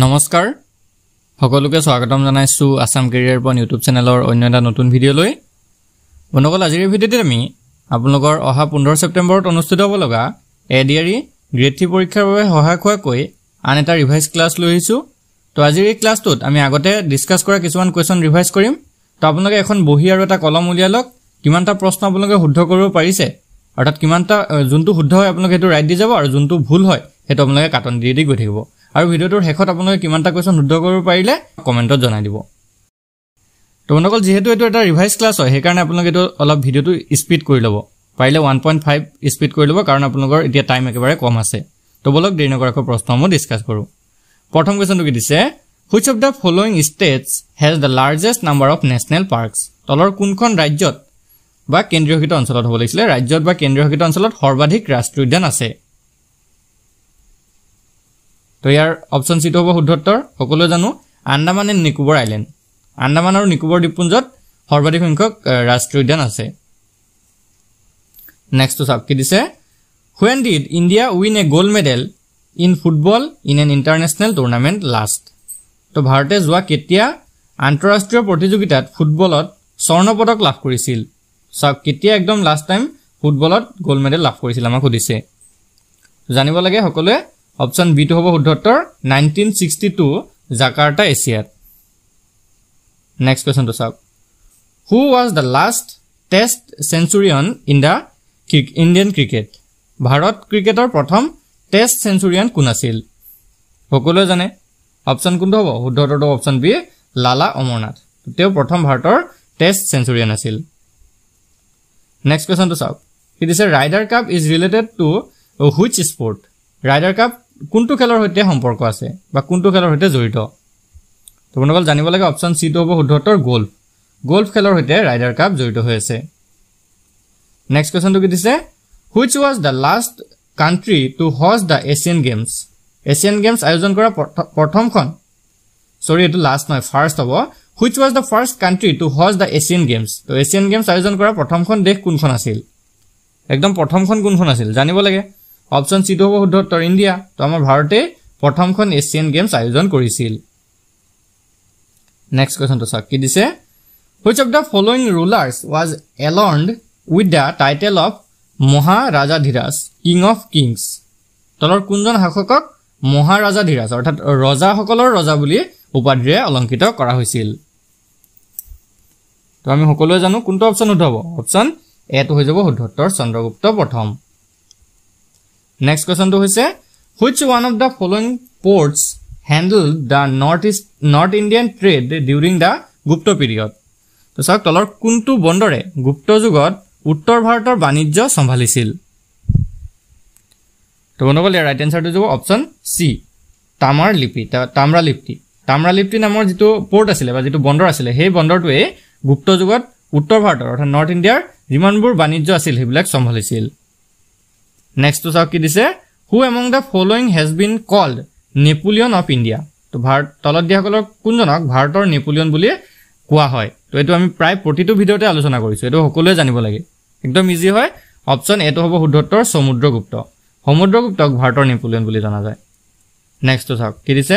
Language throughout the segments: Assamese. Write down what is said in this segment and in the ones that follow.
নমস্কাৰ সকলোকে স্বাগতম জনাইছোঁ আছাম কেৰিয়াৰ পইণ্ট ইউটিউব চেনেলৰ অন্য এটা নতুন ভিডিঅ'লৈ বন্ধুসকল আজিৰ ভিডিঅ'টিত আমি আপোনালোকৰ অহা পোন্ধৰ ছেপ্টেম্বৰত অনুষ্ঠিত হ'ব লগা এ ডি এডিয়াৰী গ্ৰেড থ্ৰী পৰীক্ষাৰ বাবে সহায় হোৱাকৈ আন এটা ৰিভাইজ ক্লাছ লৈ আহিছোঁ তো আজিৰ এই ক্লাছটোত আমি আগতে ডিছকাছ কৰা কিছুমান কুৱেশ্যন ৰিভাইজ কৰিম তো আপোনালোকে এখন বহী আৰু এটা কলম উলিয়াই লওক কিমানটা প্ৰশ্ন আপোনালোকে শুদ্ধ কৰিব পাৰিছে অৰ্থাৎ কিমানটা যোনটো শুদ্ধ হয় আপোনালোকে সেইটো ৰাইট দি যাব আৰু যোনটো ভুল হয় সেইটো আপোনালোকে কাটন দি দি গৈ থাকিব আৰু ভিডিঅ'টোৰ শেষত আপোনালোকে কিমানটা কুৱেশ্যন শুদ্ধ কৰিব পাৰিলে কমেণ্টত জনাই দিব তো বন্ধুসকল যিহেতু এইটো এটা ৰিভাইজ ক্লাছ হয় সেইকাৰণে আপোনালোকে এইটো অলপ ভিডিঅ'টো স্পীড কৰি ল'ব পাৰিলে ওৱান পইণ্ট ফাইভ স্পীড কৰি ল'ব কাৰণ আপোনালোকৰ এতিয়া টাইম একেবাৰে কম আছে তো বলক দেৰি নকৰাকৈ প্ৰশ্নসমূহ ডিছকাছ কৰোঁ প্ৰথম কুৱেশ্যনটো কি দিছে which of the following states has the largest number of national parks তলৰ কোনখন ৰাজ্যত বা কেন্দ্ৰীয় শাসিত অঞ্চলত হ'ব লাগিছিলে ৰাজ্যত বা কেন্দ্ৰীয় শাসিত অঞ্চলত সৰ্বাধিক ৰাষ্ট্ৰীয় উদ্যান আছে তো ইয়াৰ অপশ্যন চিটো হ'ব শুদ্ধোত্তৰ সকলোৱে জানো আন্দামান এণ্ড নিকোবৰ আইলেণ্ড আন্দামান আৰু নিকোবৰ দ্বীপপুঞ্জত সৰ্বাধিক সংখ্যক ৰাষ্ট্ৰীয় উদ্যান আছে নেক্সটটো চাওক কি দিছে when did India win a gold medal in football in an international tournament last তো ভাৰতে যোৱা কেতিয়া আন্তঃৰাষ্ট্ৰীয় প্ৰতিযোগিতাত ফুটবলত স্বৰ্ণ পদক লাভ কৰিছিল চাওক কেতিয়া একদম লাষ্ট টাইম ফুটবলত গ'ল্ড মেডেল লাভ কৰিছিল আমাক সুধিছে জানিব লাগে সকলোৱে অপশ্যন বিটো হ'ব শুদ্ধ উত্তৰ নাইনটিন ছিক্সটি টু জাকাৰ্টা এছিয়াত নেক্সট কুৱেশ্যনটো চাওক who was the last test centurion in the Indian cricket ভাৰত ক্ৰিকেটৰ প্ৰথম টেষ্ট চেঞ্চুৰিয়ান কোন আছিল সকলোৱে জানে অপশ্যন কোনটো হ'ব শুদ্ধ উত্তৰটো অপশ্যন বি লালা অমৰনাথ তেওঁ প্ৰথম ভাৰতৰ টেষ্ট চেঞ্চুৰিয়ান আছিল নেক্সট কুৱেশ্যনটো চাওক সি দিছে Ryder cup is related to which sport Ryder cup কোনটো খেলৰ সৈতে সম্পৰ্ক আছে বা কোনটো খেলৰ সৈতে জড়িত তোমালোকক জানিব লাগে অপশ্যন চিটো হ'ব শুদ্ধ উত্তৰ গল্ফ গল্ফ খেলৰ সৈতে ৰাইডাৰ কাপ জড়িত হৈ আছে নেক্সট কুৱেশ্যনটো কি দিছে which was the last country to host the Asian games Asian games আয়োজন কৰা প্ৰথমখন চৰি এইটো লাষ্ট নহয় ফাৰ্ষ্ট হ'ব which was the first country to host the Asian games ত' এছিয়ান গেমছ আয়োজন কৰা প্ৰথমখন দেশ কোনখন আছিল একদম প্ৰথমখন কোনখন আছিল জানিব লাগে অপশ্যন চিটো হ'ব শুদ্ধ উত্তৰ ইণ্ডিয়া তো আমাৰ ভাৰতে প্ৰথমখন এছিয়ান গেমছ আয়োজন কৰিছিল নেক্সট কুৱেশ্যনটো চাওক কি দিছে which of the following rulers was adorned with the title of Maharajadhiraj king of kings তলৰ কোনজন শাসকক মহাৰাজাধীৰাজ অৰ্থাৎ ৰজাসকলৰ ৰজা বুলি উপাধিৰে অলংকৃত কৰা হৈছিল তো আমি সকলোৱে জানো কোনটো অপশ্যন শুদ্ধ হ'ব অপশ্যন এটো হৈ যাব শুদ্ধোত্তৰ চন্দ্ৰগুপ্ত প্ৰথম নেক্সট কুৱেশ্যনটো হৈছে which one of the following ports handled the north east north Indian trade during the Gupta period তো চাওক তলৰ কোনটো বন্দৰে গুপ্ত যুগত উত্তৰ ভাৰতৰ বাণিজ্য চম্ভালিছিল তো বন্ধুসকল ইয়াৰ ৰাইট এনচাৰটো যাব অপশ্যন চি তামাৰ লিপি তাম্ৰালিপ্তি তাম্ৰালিপ্তি নামৰ যিটো পৰ্ট আছিলে বা যিটো বন্দৰ আছিলে সেই বন্দৰটোৱেই গুপ্ত যুগত উত্তৰ ভাৰতৰ অৰ্থাৎ নৰ্থ ইণ্ডিয়াৰ যিমানবোৰ বাণিজ্য আছিল সেইবিলাক চম্ভালিছিল নেক্সটটো চাওক কি দিছে who among the following has been called Napoleon of India তো ভাৰত তলত দিয়াসকলক কোনজনক ভাৰতৰ নেপোলিয়ন বুলিয়ে কোৱা হয় তো এইটো আমি প্ৰায় প্ৰতিটো ভিডিঅ'তে আলোচনা কৰিছোঁ এইটো সকলোৱে জানিব লাগে একদম ইজি হয় অপশ্যন এইটো হ'ব শুদ্ধত্তৰ সমুদ্ৰগুপ্ত সমুদ্ৰগুপ্তক ভাৰতৰ নেপোলিয়ন বুলি জনা যায় নেক্সটটো চাওক কি দিছে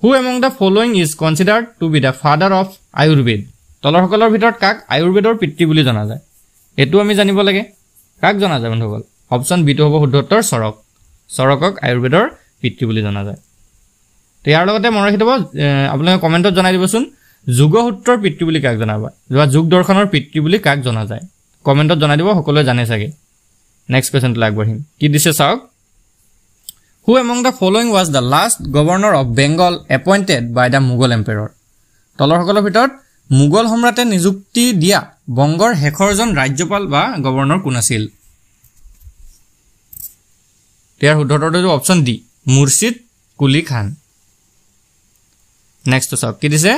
who among the following is considered to be the father of Ayurveda তলৰসকলৰ ভিতৰত কাক আয়ুৰ্বেদৰ পিতৃ বুলি জনা যায় এইটো আমি জানিব লাগে কাক জনা যায় বন্ধুসকল অপশ্যন বিটো হ'ব শুদ্ধ চৰক চৰকক আয়ুৰ্বেদৰ পিতৃ বুলি জনা যায় তো ইয়াৰ লগতে মনত ৰাখি থ'ব আপোনালোকে কমেণ্টত জনাই দিবচোন যোগসূত্ৰৰ পিতৃ বুলি কাক জনাবা বা যোগ দৰ্শনৰ পিতৃ বুলি কাক জনা যায় কমেণ্টত জনাই দিব সকলোৱে জানে চাগে নেক্সট কুৱেশ্যনটোলৈ আগবাঢ়িম কি দিছে চাওক who among the following was the last governor of Bengal appointed by the Mughal এম্পেয়াৰৰ তলৰসকলৰ ভিতৰত মোগল সম্ৰাটে নিযুক্তি দিয়া বংগৰ শেষৰজন ৰাজ্যপাল বা গভৰ্ণৰ কোন আছিল ইয়াৰ শুদ্ধ উত্তৰটো হৈছে অপশ্যন ডি মুৰ্শিদ কুলি খান নেক্সট চাওক কি দিছে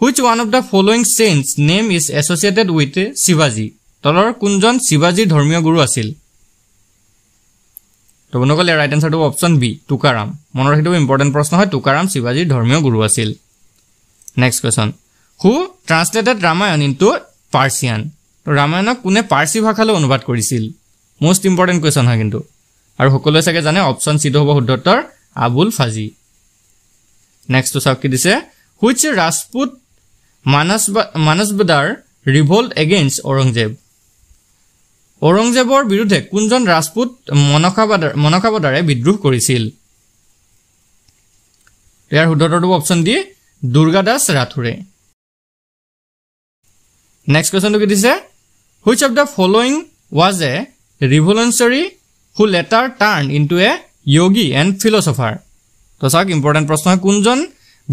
which one of the following saints name is associated with শিৱাজী তলৰ কোনজন শিৱাজীৰ ধৰ্মীয় গুৰু আছিল ত' বন্ধুসকল ইয়াৰ ৰাইট এনচাৰটো অপশ্যন বি টুকাৰাম মনত ৰাখিটো ইম্পৰ্টেণ্ট প্ৰশ্ন হয় টুকাৰাম শিৱাজীৰ ধৰ্মীয় গুৰু আছিল next question who translated Ramayana into Persian ৰামায়ণক কোনে পাৰ্চী ভাষালৈ অনুবাদ কৰিছিল মষ্ট ইম্পৰ্টেণ্ট কুৱেশ্যন হয় কিন্তু আৰু সকলোৱে চাগে জানে অপশ্যন চিটো হ'ব শুদ্ধ উত্তৰ আবুল ফাজি নেক্সটো চাওক কি দিছে হুইচ ৰাজপুত মানাছবা মানাছবাদাৰ ৰিভল্ট এগেইনষ্ট ঔৰংজেব ঔৰংজেবৰ বিৰুদ্ধে কোনজন ৰাজপুত মনসাবদাৰে বিদ্ৰোহ কৰিছিল ইয়াৰ শুদ্ধ উত্তৰটো অপশ্যন দি দুৰ্গা দাস ৰাথোৰে নেক্সট কুৱেশ্যনটো কি দিছে which of the following was a revolutionary who later turn into a yogi and philosopher তো চাওক ইম্পৰ্টেণ্ট প্ৰশ্ন হয় কোনজন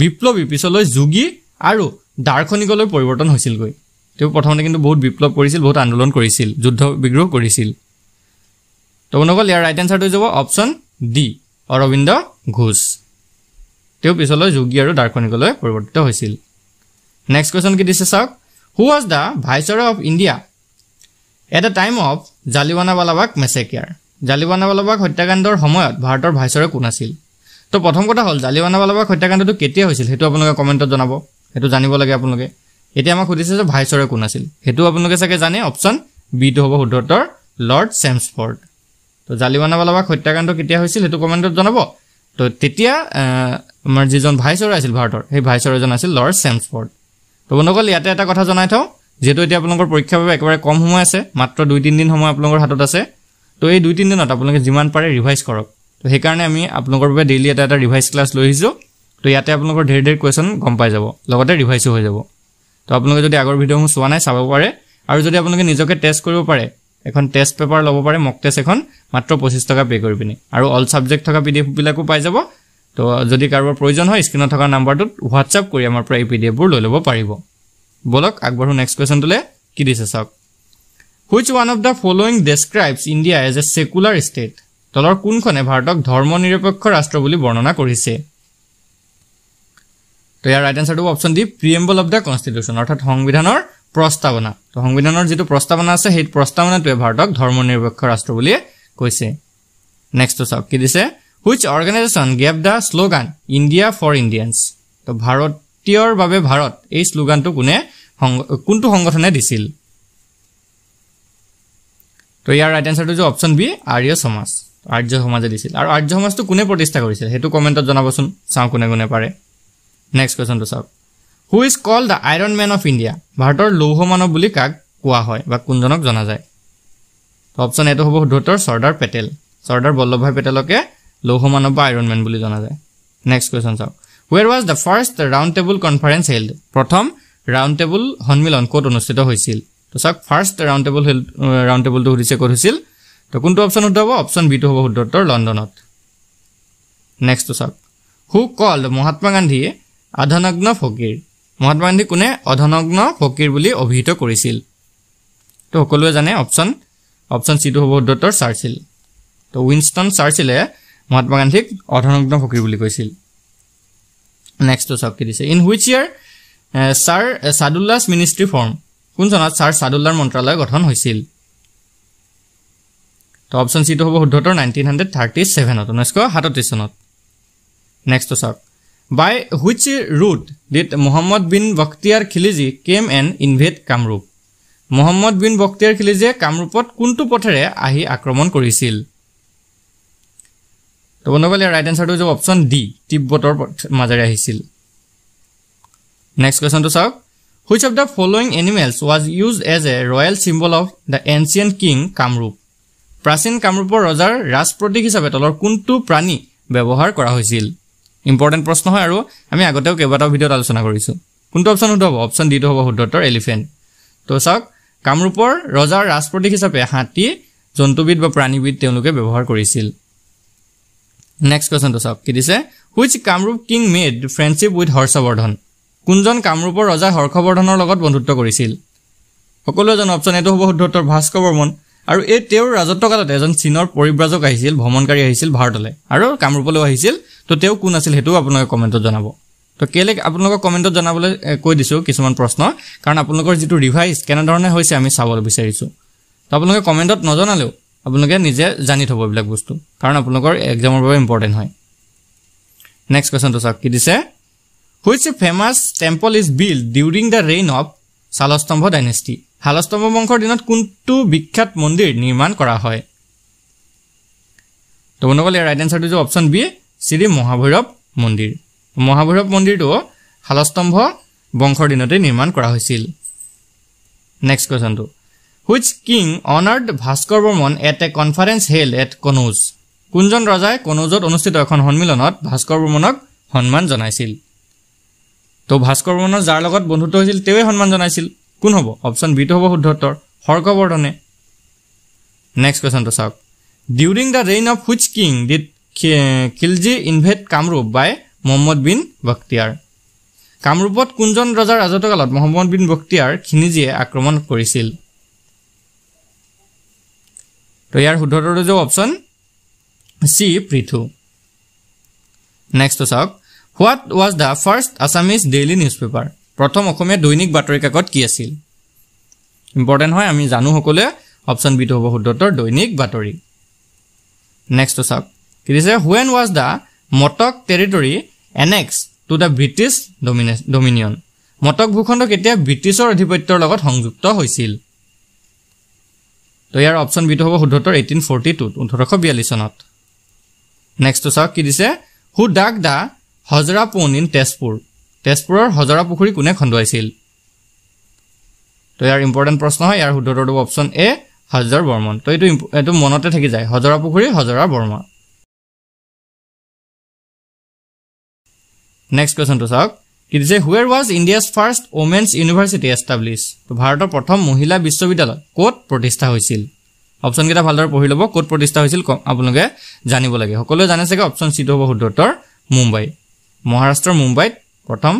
বিপ্লৱী পিছলৈ যোগী আৰু দাৰ্শনিকলৈ পৰিৱৰ্তন হৈছিলগৈ তেওঁ প্ৰথমতে কিন্তু বহুত বিপ্লৱ কৰিছিল বহুত আন্দোলন কৰিছিল যুদ্ধ বিগ্ৰহ কৰিছিল তো আপোনালোকৰ ইয়াৰ ৰাইট এনচাৰটো হৈ যাব অপশ্যন ডি অৰবিন্দ ঘোষ তেওঁ পিছলৈ যোগী আৰু দাৰ্শনিকলৈ পৰিৱৰ্তিত হৈছিল নেক্সট কুৱেশ্যন কি দিছে চাওক who was the viceroy of India at the time of Jallianwala massacre Jallianwala Bagh হত্যাকাণ্ডৰ সময়ত ভাৰতৰ ভাইচৰে কোন আছিল তো প্ৰথম কথা হ'ল জালিৱানাৱালাবাগ হত্যাকাণ্ডটো কেতিয়া হৈছিল সেইটো আপোনালোকে কমেণ্টত জনাব সেইটো জানিব লাগে আপোনালোকে এতিয়া আমাক সুধিছে যে ভাইচৰে কোন আছিল সেইটো আপোনালোকে চাগে জানে অপশ্যন বিটো হ'ব শুদ্ধ লৰ্ড চেমছফৰ্ড তো জালিৱানাৱালাবাগ হত্যাকাণ্ড কেতিয়া হৈছিল সেইটো কমেণ্টত জনাব তো তেতিয়া আমাৰ যিজন ভাইচৰে আছিল ভাৰতৰ সেই ভাইচৰেজন আছিল লৰ্ড চেমছফৰ্ড তো বন্ধুসকল ইয়াতে এটা কথা জনাই থওঁ যিহেতু এতিয়া আপোনালোকৰ পৰীক্ষাৰ বাবে একেবাৰে কম সময় আছে মাত্ৰ দুই তিনিদিন সময় আপোনালোকৰ হাতত আছে তো এই দুই তিনিদিনত আপোনালোকে যিমান পাৰে ৰিভাইজ কৰক তো সেইকাৰণে আমি আপোনালোকৰ বাবে ডেইলি এটা এটা ৰিভাইজ ক্লাছ লৈ আহিছোঁ তো ইয়াতে আপোনালোকৰ ধেৰ ধেৰ কুৱেশ্যন গম পাই যাব লগতে ৰিভাইজো হৈ যাব তো আপোনালোকে যদি আগৰ ভিডিঅ'সমূহ চোৱা নাই চাব পাৰে আৰু যদি আপোনালোকে নিজকে টেষ্ট কৰিব পাৰে এখন টেষ্ট পেপাৰ ল'ব পাৰে মক টেষ্ট এখন মাত্ৰ পঁচিছ টকা পে' কৰি পিনি আৰু অল ছাবজেক্ট থকা পি ডি এফবিলাকো পাই যাব তো যদি কাৰোবাৰ প্ৰয়োজন হয় স্ক্ৰীণত থকা নাম্বাৰটোত হোৱাটছআপ কৰি আমাৰ পৰা এই পি ডি এফবোৰ লৈ ল'ব পাৰিব বলক আগবাঢ়ো নেক্সট কুৱেশ্যনটোলৈ কি দিছে চাওক which one of the following describes India as a secular state তলৰ কোনখনে ভাৰতক ধৰ্মনিৰপেক্ষ ৰাষ্ট্ৰ বুলি বৰ্ণনা কৰিছে তো ইয়াৰ ৰাইট এনচাৰটো option the preamble of the constitution অৰ্থাৎ সংবিধানৰ প্ৰস্তাৱনা তো সংবিধানৰ যিটো প্ৰস্তাৱনা আছে সেই প্ৰস্তাৱনাটোৱে ভাৰতক ধৰ্মনিৰপেক্ষ ৰাষ্ট্ৰ বুলিয়ে কৈছে নেক্সটো চাওক কি দিছে which organisation gave the slogan India for Indians তো ভাৰতীয়ৰ বাবে ভাৰত এই শ্লোগানটো কোনে কোনটো সংগঠনে দিছিল তো ইয়াৰ ৰাইট এনচাৰটো যে অপশ্যন বি আৰ্য সমাজ আৰ্য সমাজে দিছিল আৰু আৰ্য সমাজটো কোনে প্ৰতিষ্ঠা কৰিছিল সেইটো কমেণ্টত জনাবচোন চাওঁ কোনে কোনে পাৰে নেক্সট কুৱেশ্যনটো চাওক who is call the iron man of India ভাৰতৰ লৌহ মানৱ বুলি কাক কোৱা হয় বা কোনজনক জনা যায় অপশ্যন এইটো হ'ব শুদ্ধোত্তৰ চৰ্দাৰ পেটেল চৰ্দাৰ বল্লভ ভাই পেটেলকে লৌহ মানৱ বা আইৰণ মেন বুলি জনা যায় নেক্সট কুৱেশ্যন চাওক where was the first round table conference held প্ৰথম ৰাউণ্ড টেবুল সন্মিলন ক'ত অনুষ্ঠিত হৈছিল তো চাওক ফাৰ্ষ্ট ৰাউণ্ড টেবুল ৰাউণ্ড টেবুলটো সুধিছে ক'ত হৈছিল তো কোনটো অপশ্যন শুদ্ধ হ'ব অপশ্যন বিটো হ'ব শুদ্ধ উত্তৰ লণ্ডনত নেক্সটটো চাওক হু কল্ড মহাত্মা গান্ধীয়ে অধনগ্ন ফকীৰ মহাত্মা গান্ধী কোনে অধনগ্ন ফকীৰ বুলি অভিহিত কৰিছিল তো সকলোৱে জানে অপশ্যন অপশ্যন চিটো হ'ব শুদ্ধ উত্তৰ চাৰ্চিল তো উইনষ্টন চাৰ্চিলে মহাত্মা গান্ধীক অধনগ্ন ফকীৰ বুলি কৈছিল নেক্সটটো চাওক কি দিছে in which year sir Saadulla ministry form কোন চনত ছাৰ চাদুল্লাৰ মন্ত্ৰালয় গঠন হৈছিল তো অপশ্যন চিটো হ'ব শুদ্ধত্তৰ নাইনটিন হাণ্ড্ৰেড থাৰ্টি ছেভেনত ঊনৈছশ সাতত্ৰিছ চনত নেক্সট চাওক by which route did Muhammad bin Bakhtiyar Khilji came and invade Kamrup Muhammad bin Bakhtiyar খিলিজিয়ে কামৰূপত কোনটো পথেৰে আহি আক্ৰমণ কৰিছিল তো বন্ধুসকল ইয়াৰ ৰাইট এনচাৰটো হৈছে অপশ্যন ডি তিব্বতৰ মাজেৰে আহিছিল নেক্সট কুৱেশ্যনটো চাওক Which of the following animals was used as a royal symbol of the ancient king Kamrup? প্ৰাচীন কামৰূপৰ ৰজাৰ ৰাজপ্ৰতীক হিচাপে তলৰ কোনটো প্ৰাণী ব্যৱহাৰ কৰা হৈছিল ইম্পৰ্টেণ্ট প্ৰশ্ন হয় আৰু আমি আগতেও কেইবাটাও ভিডিঅ'ত আলোচনা কৰিছোঁ কোনটো অপশ্যন শুদ্ধ হ'ব অপশ্যন ডিটো হ'ব শুদ্ধত্বৰ এলিফেণ্ট ত' চাওক কামৰূপৰ ৰজাৰ ৰাজপ্ৰতীক হিচাপে হাতী জন্তুবিধ বা প্ৰাণীবিদ তেওঁলোকে ব্যৱহাৰ কৰিছিল নেক্সট কুৱেশ্যনটো চাওক কি দিছে which Kamrup king made friendship with Harshavardhana কোনজন কামৰূপৰ ৰজা হৰ্ষবৰ্ধনৰ লগত বন্ধুত্ব কৰিছিল সকলোৱে জন অপশ্যন এইটো হ'ব শুদ্ধোত্তৰ ভাস্কৰ বৰ্মন আৰু এই তেওঁৰ ৰাজত্বকালত এজন চীনৰ পৰিব্ৰাজক আহিছিল ভ্ৰমণকাৰী আহিছিল ভাৰতলৈ আৰু কামৰূপলৈও আহিছিল তো তেওঁ কোন আছিল সেইটোও আপোনালোকে কমেণ্টত জনাব তো কেলে আপোনালোকক কমেণ্টত জনাবলৈ কৈ দিছোঁ কিছুমান প্ৰশ্ন কাৰণ আপোনালোকৰ যিটো ৰিভাইজ কেনেধৰণে হৈছে আমি চাবলৈ বিচাৰিছোঁ তো আপোনালোকে কমেণ্টত নজনালেও আপোনালোকে নিজে জানি থ'ব এইবিলাক বস্তু কাৰণ আপোনালোকৰ এক্সামৰ বাবে ইম্পৰ্টেণ্ট হয় নেক্সট কুৱেশ্যনটো চাওক কি দিছে which famous temple is build during the reign of Salastambha dynasty Salastambha বংশৰ দিনত কোনটো বিখ্যাত মন্দিৰ নিৰ্মাণ কৰা হয় তো বন্ধুসকল ইয়াৰ ৰাইট এনচাৰটো যে অপশ্যন বি শ্ৰী মহাভৈৰৱ মন্দিৰ মহাভৈৰৱ মন্দিৰটো শালস্তম্ভ বংশৰ দিনতে নিৰ্মাণ কৰা হৈছিল নেক্সট কুৱেশ্যনটো which king honoured Bhaskar Varman at a conference held at Kannauj কোনজন ৰজাই কনৌজত অনুষ্ঠিত এখন সন্মিলনত ভাস্কৰ বৰ্মনক সন্মান জনাইছিল তো ভাস্কৰ বৰ্মনৰ যাৰ লগত বন্ধুত্ব হৈছিল তেওঁৱে সন্মান জনাইছিল কোন হ'ব অপশ্যন বিটো হ'ব শুদ্ধত্তৰ হৰ্কবৰ্ধনে নেক্সট কুৱেশ্যনটো চাওক during the reign of which king did Khilji invade Kamrup by Muhammad bin Bakhtiyar কামৰূপত কোনজন ৰজাৰ ৰাজত্বকালত মহম্মদ বিন বক্তিয়াৰ খিনিজীয়ে আক্ৰমণ কৰিছিল তো ইয়াৰ শুদ্ধত্তৰটো যাব অপশ্যন চি পৃথু নেক্সটটো চাওক what was the first Assamese daily newspaper প্ৰথম অসমীয়া দৈনিক বাতৰি কাকত কি আছিল ইম্পৰ্টেণ্ট হয় আমি জানো সকলোৱে অপশ্যন বিটো হ'ব শুদ্ধত্তৰ দৈনিক বাতৰি নেক্সট চাওক কি দিছে when was the Matak territory annex to the British domini dominion Matak ভূখণ্ড কেতিয়া ব্ৰিটিছৰ আধিপত্যৰ লগত সংযুক্ত হৈছিল তো ইয়াৰ অপশ্যন বিটো হ'ব শুদ্ধত্তৰ এইটিন ফৰ্টি টুত ওঠৰশ বিয়াল্লিছ চনত নেক্সটটো চাওক কি দিছে হু ডাক দ্য হজৰা পোন ইন তেজপুৰ তেজপুৰৰ হজৰা পুখুৰী কোনে খন্দুৱাইছিল তো ইয়াৰ ইম্পৰ্টেণ্ট প্ৰশ্ন হয় ইয়াৰ শুদ্ধ উত্তৰটো অপশ্যন এ হজৰ বৰ্মন তো এইটো এইটো মনতে থাকি যায় হজৰা পুখুৰী হজৰা বৰ্মা নেক্সট কুৱেশ্যনটো চাওক কি দিছে where was India's first women's university establish তো ভাৰতৰ প্ৰথম মহিলা বিশ্ববিদ্যালয় ক'ত প্ৰতিষ্ঠা হৈছিল অপশ্যনকেইটা ভালদৰে পঢ়ি ল'ব ক'ত প্ৰতিষ্ঠা হৈছিল আপোনালোকে জানিব লাগে সকলোৱে জানে চাগে অপশ্যন চিটো হ'ব শুদ্ধ উত্তৰ মুম্বাই মহাৰাষ্ট্ৰৰ মুম্বাইত প্ৰথম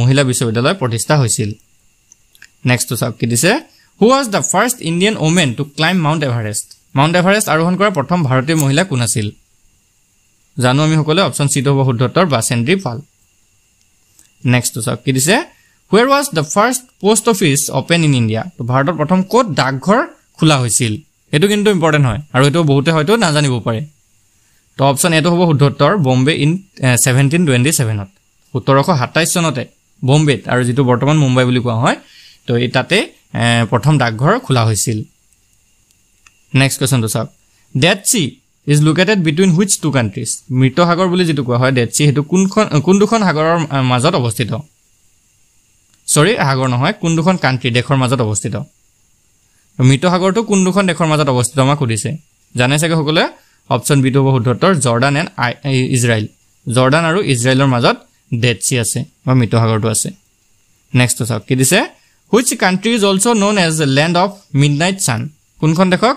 মহিলা বিশ্ববিদ্যালয় প্ৰতিষ্ঠা হৈছিল নেক্সটটো চাওক কি দিছে who was the first Indian woman to climb Mount Everest Mount Everest আৰোহণ কৰা প্ৰথম ভাৰতীয় মহিলা কোন আছিল জানো আমি সকলোৱে অপশ্যন চিট হ'ব শুদ্ধত্তৰ বাচেন্দ্ৰী পাল নেক্সটটো চাওক কি দিছে where was the first post office open in India ত' ভাৰতত প্ৰথম ক'ত ডাকঘৰ খোলা হৈছিল সেইটো কিন্তু ইম্পৰ্টেণ্ট হয় আৰু সেইটো বহুতে হয়তো নাজানিব পাৰে তো অপশ্যন এইটো হ'ব শুদ্ধ বম্বে ইন ছেভেণ্টিন টুৱেণ্টি ছেভেনত সোতৰশ সাতাইছ চনতে বম্বেত আৰু যিটো বৰ্তমান মুম্বাই বুলি কোৱা হয় তো এই তাতে প্ৰথম ডাকঘৰ খোলা হৈছিল নেক্সট কুৱেশ্যনটো চাওক Dead Sea is located between which two countries মৃতসাগৰ বুলি যিটো কোৱা হয় ডেড চি সেইটো কোনখন কোন দুখন সাগৰৰ মাজত অৱস্থিত চৰি সাগৰ নহয় কোন দুখন কাণ্ট্ৰি দেশৰ মাজত অৱস্থিত মৃতসাগৰটো কোন দুখন দেশৰ মাজত অৱস্থিত আমাক সুধিছে জানে চাগে সকলোৱে অপশ্যন বিটো হ'ব শুদ্ধত্তৰ জৰ্ডান এণ্ড ইজৰাইল জৰ্ডান আৰু ইজৰাইলৰ মাজত ডেড চি আছে বা মৃতসাগৰটো আছে নেক্সটটো চাওক কি দিছে which country is also' known as land of midnight sun কোনখন দেশক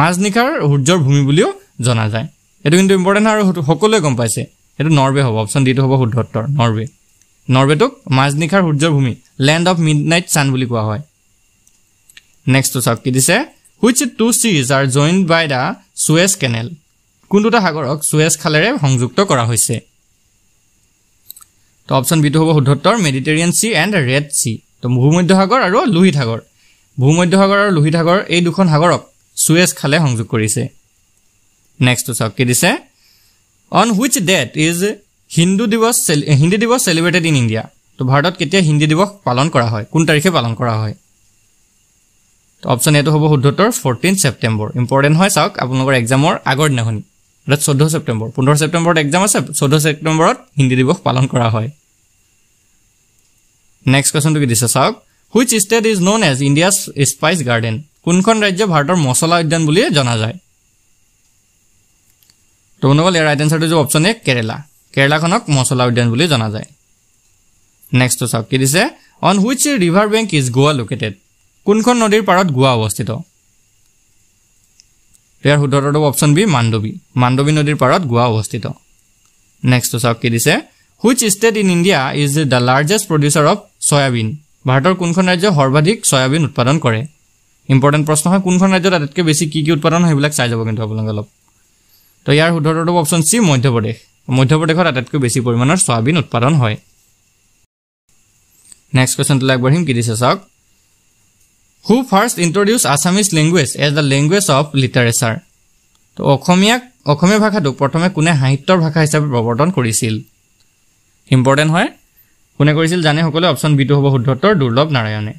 মাজনিশাৰ সূৰ্যৰ ভূমি বুলিও জনা যায় এইটো কিন্তু ইম্পৰ্টেণ্ট হয় আৰু সকলোৱে গম পাইছে এইটো নৰৱে হ'ব অপশ্যন ডিটো হ'ব শুদ্ধত্তৰ নৰৱে নৰৱেটোক মাজনিশাৰ সূৰ্যৰ ভূমি লেণ্ড অফ মিড নাইট চান বুলি কোৱা হয় নেক্সটটো চাওক কি দিছে which two seas are join by the চুৱেজ কেনেল কোন দুটা সাগৰক চুৱেজ খালেৰে সংযুক্ত কৰা হৈছে তো অপশ্যন বিটো হ'ব শুদ্ধোত্তৰ Mediterranean Sea and Red Sea তো ভূমধ্য সাগৰ আৰু লোহিত সাগৰ ভূমধ্য সাগৰ আৰু লোহিত সাগৰ এই দুখন সাগৰক চুৱেজ খালে সংযোগ কৰিছে নেক্সটটো চাওক কি দিছে on which date is Hindu Diwas Hindi দিৱস চেলিব্ৰেটেড ইন ইণ্ডিয়া তো ভাৰতত কেতিয়া হিন্দী দিৱস পালন কৰা হয় কোন তাৰিখে পালন কৰা হয় অপশ্যন এইটো হ'ব শুদ্ধোত্তৰ ফৰ্টিন ছেপ্টেম্বৰ ইম্পৰ্টেণ্ট হয় চাওক আপোনালোকৰ এক্সামৰ আগৰ দিনাখনি অৰ্থাৎ চৈধ্য ছেপ্টেম্বৰ পোন্ধৰ ছেপ্টেম্বৰত এক্সাম আছে চৈধ্য ছেপ্টেম্বৰত হিন্দী দিৱস পালন কৰা হয় নেক্সট কুৱেশ্যনটো কি দিছে চাওক which state is known as India spice garden কোনখন ৰাজ্য ভাৰতৰ মছলা উদ্যান বুলিয়ে জনা যায় তো বন্ধুসকল ইয়াৰ ৰাইট এনচাৰটো যাব অপশ্যন এ কেৰেলা কেৰেলাখনক মছলা উদ্যান বুলি জনা যায় নেক্সটটো চাওক কি দিছে on which river bank is Goa located কোনখন নদীৰ পাৰত গোৱা অৱস্থিত ইয়াৰ শুদ্ধৰটো অপশ্যন বি মাণ্ডৱী মাণ্ডৱী নদীৰ পাৰত গোৱা অৱস্থিত নেক্সট চাওক কি দিছে which state in India is the largest producer of soybean ভাৰতৰ কোনখন ৰাজ্য সৰ্বাধিক চয়াবিন উৎপাদন কৰে ইম্পৰ্টেণ্ট প্ৰশ্ন হয় কোনখন ৰাজ্যত আটাইতকৈ বেছি কি কি উৎপাদন হয় সেইবিলাক চাই যাব কিন্তু আপোনালোকে অলপ তো ইয়াৰ শুদ্ধৰটো অপশ্যন চি মধ্যপ্ৰদেশ মধ্যপ্ৰদেশত আটাইতকৈ বেছি পৰিমাণৰ চয়াবিন উৎপাদন হয় নেক্সট কুৱেশ্যনটোলৈ আগবাঢ়িম কি দিছে চাওক who first introduce Assamese language as the language of literature তো অসমীয়াক অসমীয়া ভাষাটোক প্ৰথমে কোনে সাহিত্যৰ ভাষা হিচাপে প্ৰৱৰ্তন কৰিছিল ইম্পৰ্টেণ্ট হয় কোনে কৰিছিল জানে সকলোৱে অপশ্যন বিটো হ'ব শুদ্ধত্তৰ দুৰ্লভ নাৰায়ণে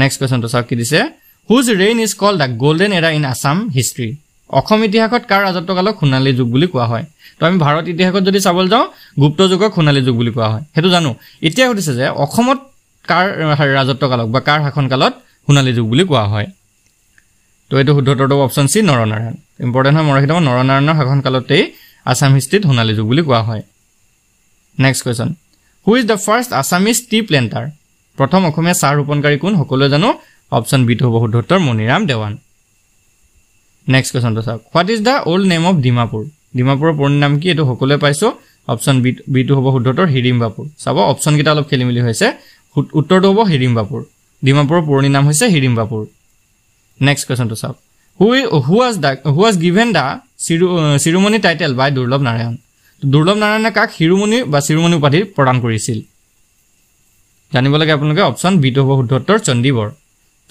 নেক্সট কুৱেশ্যনটো চাওক কি দিছে whose reign is call the golden era in Assam history অসম ইতিহাসত কাৰ ৰাজত্বকালক সোণালী যুগ বুলি কোৱা হয় তো আমি ভাৰত ইতিহাসত যদি চাবলৈ যাওঁ গুপ্ত যুগক সোণালী যুগ বুলি কোৱা হয় সেইটো জানো এতিয়া সুধিছে যে অসমত কাৰ ৰাজত্বকালক বা কাৰ শাসনকালত সোণালী যুগ বুলি কোৱা হয় তো এইটো শুদ্ধতৰটো অপশ্যন চি নৰনাৰায়ণ ইম্পৰ্টেণ্ট হয় মৰহিদমান নৰনাৰায়ণৰ শাসনকালতেই আছাম হিষ্ট্ৰীত সোণালী যুগ বুলি কোৱা হয় next question who is the first Assamese tea planter প্ৰথম অসমীয়া চাহ ৰোপণকাৰী কোন সকলোৱে জানো অপশ্যন বিটো হ'ব শুদ্ধত্তৰ মণিৰাম দেৱান নেক্সট কুৱেশ্যনটো চাওক what is the old name of Dimapur ডিমাপুৰৰ পুৰণি নাম কি এইটো সকলোৱে পাইছোঁ অপশ্যন বিটো হ'ব শুদ্ধত্তৰ হিৰিম্বাপুৰ চাব অপশ্যনকেইটা অলপ খেলি মেলি হৈছে উত্তৰটো হ'ব হিৰিম্বাপুৰ ডিমাপুৰৰ পুৰণি নাম হৈছে হিৰিম্বাপুৰ নেক্সট কুৱেশ্যনটো চাওক who who was the who was given the Chiru Chirumoni title by Durlabh Narayan দুৰ্লভ নাৰায়ণে কাক শিৰোমণি বা চিৰুমণি উপাধি প্ৰদান কৰিছিল জানিব লাগে আপোনালোকে অপশ্যন বিটো হ'ব শুদ্ধ উত্তৰ চণ্ডীবৰ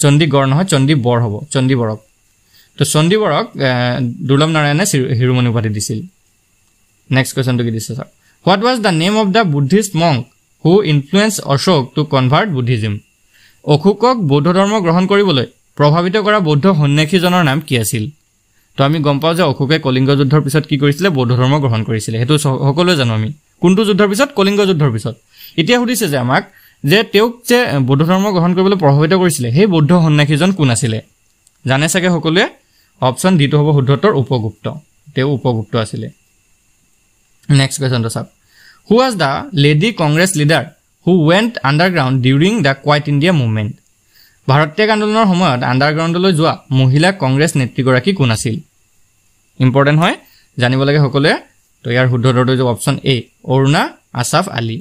চণ্ডীগড় নহয় চণ্ডীবৰ হ'ব চণ্ডীবৰক ত' চণ্ডীবৰক দুৰ্লভ নাৰায়ণে হিৰোমণি উপাধি দিছিল নেক্সট কুৱেশ্যনটো কি দিছে চাওক what was the name of the Buddhist monk who influence Ashoka to convert Buddhism অশোকক বৌদ্ধ ধৰ্ম গ্ৰহণ কৰিবলৈ প্ৰভাৱিত কৰা বৌদ্ধ সন্যাসীজনৰ নাম কি আছিল তো আমি গম পাওঁ যে অশোকে কলিংগ যুদ্ধৰ পিছত কি কৰিছিলে বৌদ্ধ ধৰ্ম গ্ৰহণ কৰিছিলে সেইটো সকলোৱে জানো আমি কোনটো যুদ্ধৰ পিছত কলিংগ যুদ্ধৰ পিছত এতিয়া সুধিছে যে আমাক যে তেওঁক যে বৌদ্ধ ধৰ্ম গ্ৰহণ কৰিবলৈ প্ৰভাৱিত কৰিছিলে সেই বৌদ্ধ সন্যাসীজন কোন আছিলে জানে চাগে সকলোৱে অপশ্যন ডিটো হ'ব শুদ্ধত্বৰ উপগুপ্ত তেওঁ উপগুপ্ত আছিলে নেক্সট কুৱেশ্যনটো চাওক who was the lady Congress leader who went underground during the Quit India movement ভাৰতীয় আন্দোলনৰ সময়ত আণ্ডাৰগ্ৰাউণ্ডলৈ যোৱা মহিলা কংগ্ৰেছ নেত্ৰীগৰাকী কোন আছিল ইম্পৰ্টেণ্ট হয় জানিব লাগে সকলোৱে তো ইয়াৰ শুদ্ধ উত্তৰটো হৈছে option A Aruna Asaf Ali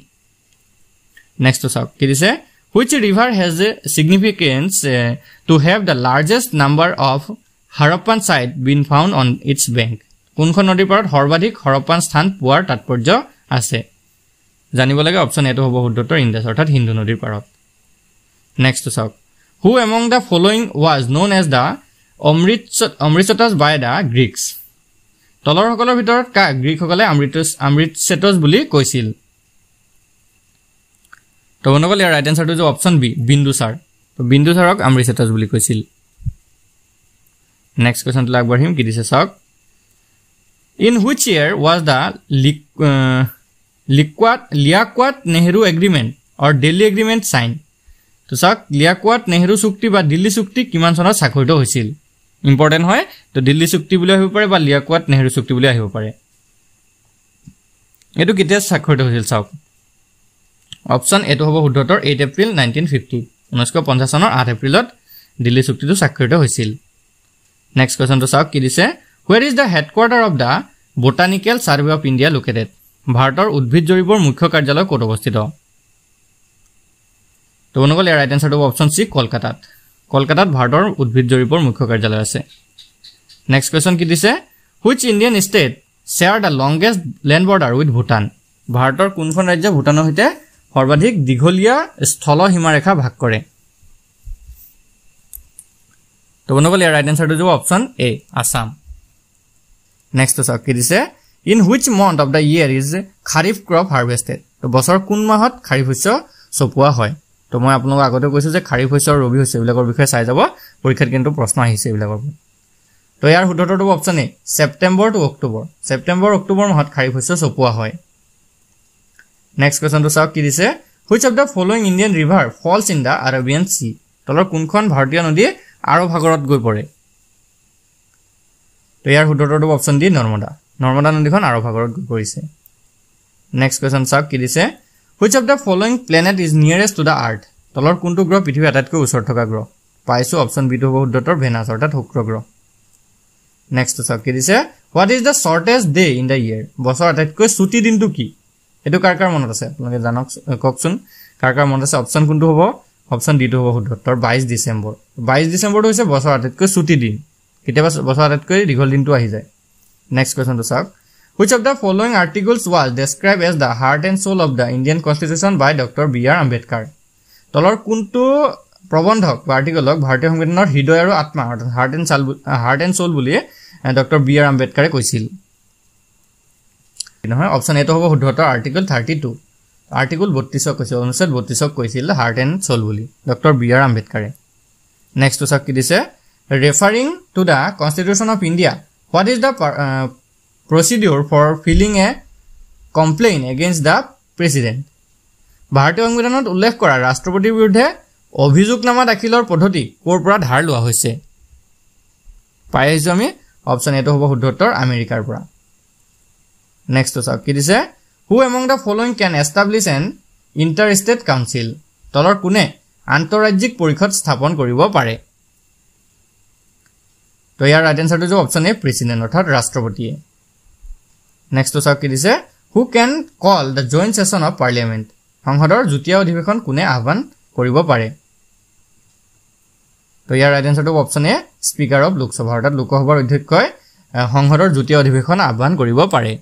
next চাওক কি দিছে which river has a significance to have the largest number of Harappan site been found on its bank কোনখন নদীৰ পাৰত সৰ্বাধিক হৰপ্পান স্থান পোৱাৰ তাৎপৰ্য আছে জানিব লাগে অপশ্যন এটো হ'ব শুদ্ধত্তৰ ইণ্ডাছ অৰ্থাৎ হিন্দু নদীৰ পাৰত নেক্সট চাওক who among the following was known as the Amrit Amitrochates by the Greeks তলৰসকলৰ ভিতৰত কা গ্ৰীকসকলে অমৃতছ অমৃতছেটছ বুলি কৈছিল তো বন্ধুসকল ইয়াৰ ৰাইট এনচাৰটো যে অপশ্যন বি বিন্দু ছাৰ তো বিন্দু ছাৰক অমৃতছেটছ বুলি কৈছিল নেক্সট কুৱেশ্যনটোলৈ আগবাঢ়িম কি দিছে চাওক in which year was the Liquat Liaquat Nehru agreement or Delhi agreement sign তো চাওক লিয়াকুৱাট নেহেৰু চুক্তি বা দিল্লী চুক্তি কিমান চনত স্বাক্ষৰিত হৈছিল ইম্পৰ্টেণ্ট হয় তো দিল্লী চুক্তি বুলি আহিব পাৰে বা লিয়াকুৱাট নেহেৰু চুক্তি বুলি আহিব পাৰে এইটো কেতিয়া স্বাক্ষৰিত হৈছিল চাওক অপশ্যন এইটো হ'ব শুদ্ধতৰ এইট এপ্ৰিল নাইনটিন ফিফটি ঊনৈছশ পঞ্চাছ চনৰ আঠ এপ্ৰিলত দিল্লী চুক্তিটো স্বাক্ষৰিত হৈছিল নেক্সট কুৱেশ্যনটো চাওক কি দিছে where is the headquarter of the botanical survey of India located ভাৰতৰ উদ্ভিদ জৰীপৰ মুখ্য কাৰ্যালয় ক'ত অৱস্থিত তোমালোকৰ ইয়াৰ ৰাইট এনচাৰটো অপশ্যন চি কলকাতাত কলকাতাত ভাৰতৰ উদ্ভিদ জৰীপৰ মুখ্য কাৰ্যালয় আছে নেক্সট কুৱেশ্যন কি দিছে which Indian state share the longest land border with Bhutan ভাৰতৰ কোনখন ৰাজ্য ভূটানৰ সৈতে সৰ্বাধিক দীঘলীয়া স্থল সীমাৰেখা ভাগ কৰে তোমালোকৰ ইয়াৰ ৰাইট এনচাৰটো যাব অপশ্যন এ আছাম নেক্সট চাওক কি দিছে in which month of the year is kharif crop harvested তো বছৰ কোন মাহত খাৰিফ শস্য চপোৱা হয় তো মই আপোনালোকক আগতে কৈছোঁ যে খাৰিফ শস্য আৰু ৰবি শস্য এইবিলাকৰ বিষয়ে চাই যাব পৰীক্ষাত কিন্তু প্ৰশ্ন আহিছে এইবিলাকৰ পৰা তো ইয়াৰ শুদ্ধটো option A September to October September October মাহত খাৰিফ শস্য চপোৱা হয় নেক্সট কুৱেশ্যনটো চাওক কি দিছে which of the following Indian river falls in the Arabian Sea তলৰ কোনখন ভাৰতীয় নদীয়ে আৰৱ সাগৰত গৈ পৰে তো ইয়াৰ শুদ্ধটো অপশ্যন দি নৰ্মদা নৰ্মদা নদীখন আৰৱ সাগৰত গৈছে নেক্সট কুৱেশ্যন চাওক কি দিছে which of the following planet is nearest to the earth তলৰ কোনটো গ্ৰহ পৃথিৱীৰ আটাইতকৈ ওচৰত থকা গ্ৰহ পাইছোঁ অপশ্যন বিটো হ'ব শুদ্ধত্বৰ ভেনাছ অৰ্থাৎ শুক্ৰ গ্ৰহ নেক্সট চাওক কি দিছে what is the shortest day in the year বছৰৰ আটাইতকৈ চুটি দিনটো কি এইটো কাৰ কাৰ মনত আছে আপোনালোকে জানক কওকচোন কাৰ কাৰ মনত আছে অপশ্যন কোনটো হ'ব অপশ্যন ডিটো হ'ব শুদ্ধত্তৰ বাইছ ডিচেম্বৰ বাইছ ডিচেম্বৰটো হৈছে বছৰ আটাইতকৈ চুটি দিন কেতিয়াবা বছৰ আটাইতকৈ দীঘল দিনটো আহি যায় নেক্সট কুৱেশ্যনটো চাওক which of the following articles was describe as the heart and soul of the Indian constitution by doctor B R Ambedkar তলৰ কোনটো প্ৰবন্ধক বা আৰ্টিকলক ভাৰতীয় সংবিধানৰ হৃদয় আৰু আত্মা অৰ্থাৎ heart and soul heart and soul বুলি ডক্টৰ বি আৰ আম্বেদকাৰে কৈছিল নহয় অপশ্যন এইটো হ'ব শুদ্ধতৰ আৰ্টিকল থাৰ্টি টু আৰ্টিকল বত্ৰিছক কৈছিল অনুচ্ছেদ বত্ৰিছক কৈছিল হাৰ্ট এণ্ড চ'ল বুলি ডক্টৰ বি আৰ আম্বেদকাৰে নেক্সটটো চাওক কি দিছে referring to the constitution of India what is the procedure for filing a complain against the president ভাৰতীয় সংবিধানত উল্লেখ কৰা ৰাষ্ট্ৰপতিৰ বিৰুদ্ধে অভিযোগনামা দাখিলৰ পদ্ধতি ক'ৰ পৰা ধাৰ লোৱা হৈছে পাই আহিছোঁ আমি অপশ্যন এইটো হ'ব শুদ্ধ উত্তৰ আমেৰিকাৰ পৰা নেক্সট চাওক কি দিছে who among the following can establish an inter state council তলৰ কোনে আন্তঃৰাজ্যিক পৰিষদ স্থাপন কৰিব পাৰে তো ইয়াৰ ৰাইট এনচাৰটো যাব অপশ্যন এ প্ৰেচিডেণ্ট অৰ্থাৎ ৰাষ্ট্ৰপতিয়ে নেক্সটটো চাওক কি দিছে who can call the joint session of parliament সংসদৰ যুটীয়া অধিৱেশন কোনে আহ্বান কৰিব পাৰে তো ইয়াৰ ৰাইট এনচাৰটো option A speaker of Lok Sabha অৰ্থাৎ লোকসভাৰ অধ্যক্ষই সংসদৰ যুটীয়া অধিৱেশন আহ্বান কৰিব পাৰে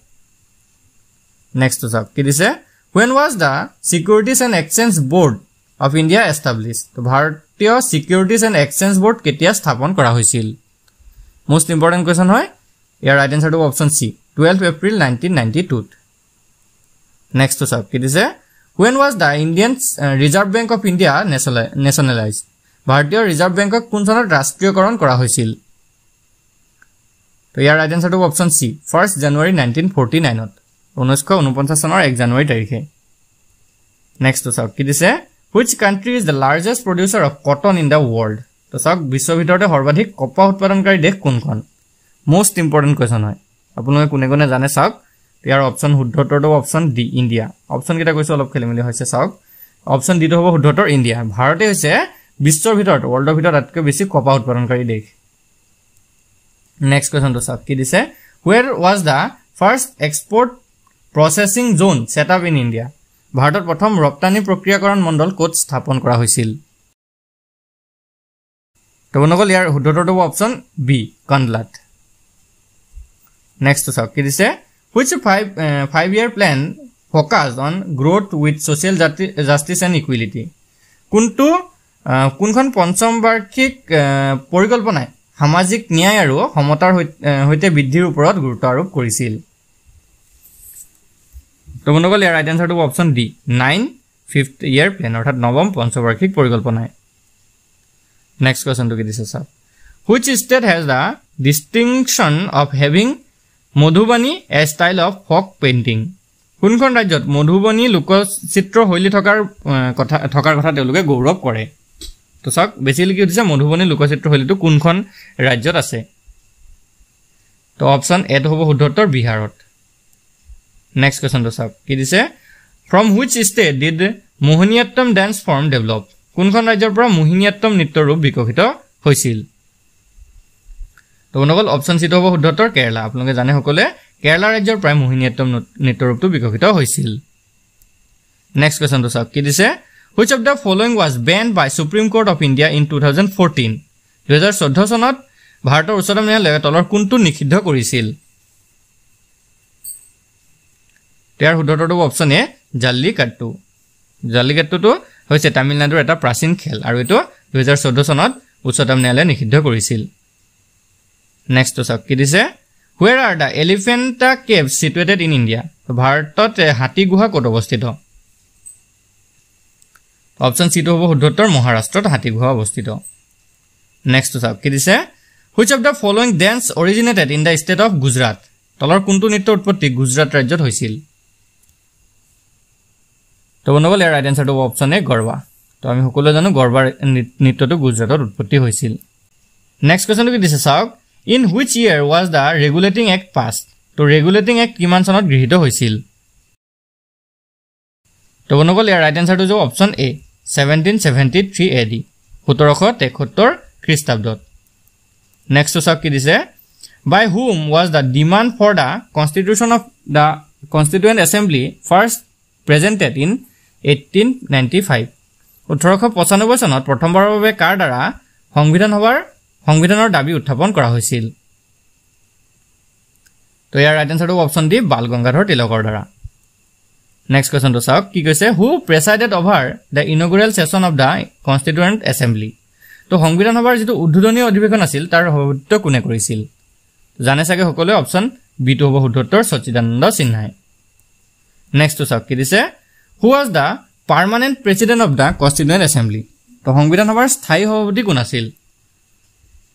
নেক্সটটো চাওক কি দিছে when was the securities and exchange board of India establish ভাৰতীয় ছিকিউৰিটিজ এণ্ড এক্সচেঞ্জ বৰ্ড কেতিয়া স্থাপন কৰা হৈছিল মোষ্ট ইম্পৰ্টেণ্ট কুৱেশ্যন হয় ইয়াৰ ৰাইট এনচাৰটো option C twelve April nineteen ninety টুত নেক্সটটো চাওক কি দিছে when was the Indian Reserve Bank of India nationalise ভাৰতীয় ৰিজাৰ্ভ বেংকক কোন চনত ৰাষ্ট্ৰীয়কৰণ কৰা হৈছিল তো ইয়াৰ ৰাইট এনচাৰটো option C first January nineteen forty নাইনত ঊনৈছশ ঊনপঞ্চাছ চনৰ এক জানুৱাৰী তাৰিখে নেক্সটটো চাওক কি দিছে which country is the largest producer of cotton in the world চাওক বিশ্বৰ ভিতৰতে সৰ্বাধিক কপাহ উৎপাদনকাৰী দেশ কোনখন মষ্ট ইম্পৰ্টেণ্ট কুৱেশ্যন হয় আপোনালোকে কোনে কোনে জানে চাওক ইয়াৰ অপশ্যন শুদ্ধত্বৰটো অপশ্যন ডি ইণ্ডিয়া অপশ্যনকেইটা কৈছোঁ অলপ খেলিমেলি হৈছে চাওক অপশ্যন ডিটো হ'ব শুদ্ধত্বৰ ইণ্ডিয়া ভাৰতে হৈছে বিশ্বৰ ভিতৰত ৱৰ্ল্ডৰ ভিতৰত আটাইতকৈ বেছি কপাহ উৎপাদনকাৰী দেশ নেক্সট কুৱেশ্যনটো চাওক কি দিছে where was the first export processing zone set up in India ভাৰতত প্ৰথম ৰপ্তানি প্ৰক্ৰিয়াকৰণ মণ্ডল ক'ত স্থাপন কৰা হৈছিল তো বন্ধুসকল ইয়াৰ শুদ্ধটো হ'ব অপশ্যন বি কণ্ডলাত নেক্সট চাওক কি দিছে which five five year plan focus on growth with social justice and equality কোনটো কোনখন পঞ্চমবাৰ্ষিক পৰিকল্পনাই সামাজিক ন্যায় আৰু সমতাৰ সৈতে বৃদ্ধিৰ ওপৰত গুৰুত্ব আৰোপ কৰিছিল তো বন্ধুসকল ইয়াৰ ৰাইট এনচাৰটো হ'ব option D nine fifth year plan অৰ্থাৎ নৱম পঞ্চবাৰ্ষিক পৰিকল্পনাই নেক্সট কুৱেশ্যনটো কি দিছে চাওক which state has the distinction of having Madhubani a style of folk painting কোনখন ৰাজ্যত মধুবাণী লোকচিত্ৰ শৈলী থকাৰ কথা থকাৰ কথা তেওঁলোকে গৌৰৱ কৰে তো চাওক বেছিকৈ কি সুধিছে মধুবাণী লোকচিত্ৰ শৈলীটো কোনখন ৰাজ্যত আছে তো অপশ্যন এ হ'ব শুদ্ধত্তৰ বিহাৰত নেক্সট কুৱেশ্যনটো চাওক কি দিছে from which state did Mohiniyattam dance form develop কোনখন ৰাজ্যৰ পৰা মোহিনীয়াত্তম নৃত্য ৰূপ বিকশিত হৈছিল তোমালোকৰ অপশ্যন চিটো হ'ব শুদ্ধত্তৰ কেৰেলা আপোনালোকে জানে সকলোৱে কেৰেলা ৰাজ্যৰ প্ৰায় মোহিনীয়াত্তম ৰূপটো বিকশিত হৈছিল নেক্সট কুৱেশ্যনটো চাওক কি দিছে which of the following was ban by supreme court of India in two thousand fourteen দুহেজাৰ চৈধ্য চনত ভাৰতৰ উচ্চতম ন্যায়ালয়ে তলৰ কোনটো নিষিদ্ধ কৰিছিল তেওঁৰ ইয়াৰ শুদ্ধত্তৰটো এ জাল্লি কাটটো জল্লিকাট্টুটো হৈছে তামিলনাডুৰ এটা প্ৰাচীন খেল আৰু এইটো দুহেজাৰ চৈধ্য চনত উচ্চতম ন্যায়ালয়ে নিষিদ্ধ কৰিছিল নেক্সটো চাওক কি দিছে where are the Elephanta cave situated in India ভাৰতত হাতী গুহা ক'ত অৱস্থিত অপশ্যন চিটো হ'ব শুদ্ধত্তৰ মহাৰাষ্ট্ৰত হাতী গুহা অৱস্থিত নেক্সট চাওক কি দিছে which of the following dance originated in the state of Gujarat তলৰ কোনটো নৃত্যৰ উৎপত্তি গুজৰাট ৰাজ্যত হৈছিল তো বন্ধুসকল ইয়াৰ ৰাইট এনচাৰটো হ'ব অপশ্যন এ গৰবা তো আমি সকলোৱে জানো গৰবাৰ নৃত্যটো গুজৰাটত উৎপত্তি হৈছিল নেক্সট কুৱেশ্যনটো কি দিছে চাওক in which year was the regulating act passed তো ৰেগুলেটিং এক্ট কিমান চনত গৃহীত হৈছিল তো বন্ধুসকল ইয়াৰ ৰাইট এনচাৰটো যাব option A seventeen seventy three A D সোতৰশ তেসত্তৰ খ্ৰীষ্টাব্দত নেক্সটটো চাওক কি দিছে by whom was the demand for the constitution of the constituent assembly first presented in eighteen ninety five ওঠৰশ পঁচানব্বৈ চনত প্ৰথমবাৰৰ বাবে কাৰ দ্বাৰা সংবিধান সভাৰ সংবিধানৰ দাবী উত্থাপন কৰা হৈছিল তো ইয়াৰ ৰাইট এনচাৰটো অপশ্যন দি বাল গংগাধৰ তিলকৰ দ্বাৰা নেক্সট কুৱেশ্যনটো চাওক কি কৈছে who presided over the inaugural session of the constituent assembly তো সংবিধান সভাৰ যিটো উদ্বোধনী অধিৱেশন আছিল তাৰ সভাপতিত্ব কোনে কৰিছিল জানে চাগে সকলোৱে অপশ্যন বিটো হ'ব শুদ্ধত্তৰ সচিদানন্দ সিনহাই নেক্সটটো চাওক কি দিছে who was the permanent president of the constituent assembly তো সংবিধান সভাৰ স্থায়ী সভাপতি কোন আছিল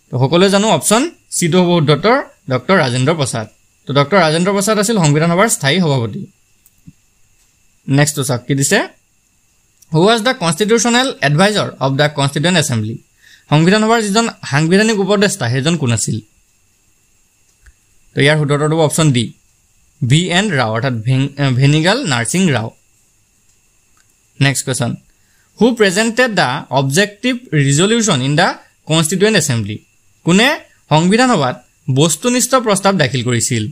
তো সকলোৱে জানো অপশ্যন চি টু হ'ব দত্তৰ ডক্টৰ ৰাজেন্দ্ৰ প্ৰসাদ তো ডক্টৰ ৰাজেন্দ্ৰ প্ৰসাদ আছিল সংবিধান সভাৰ স্থায়ী সভাপতি নেক্সটটো চাওক কি দিছে who was the constitutional adviser of the constituent assembly সংবিধান সভাৰ যিজন সাংবিধানিক উপদেষ্টা সেইজন কোন আছিল তো ইয়াৰ সোতৰটো option D B N Rau অৰ্থাৎ Benegal Narsing Rau next question who presented the objective resolution in the constituent assembly কোনে সংবিধান সভাত বস্তুনিষ্ঠ প্ৰস্তাৱ দাখিল কৰিছিল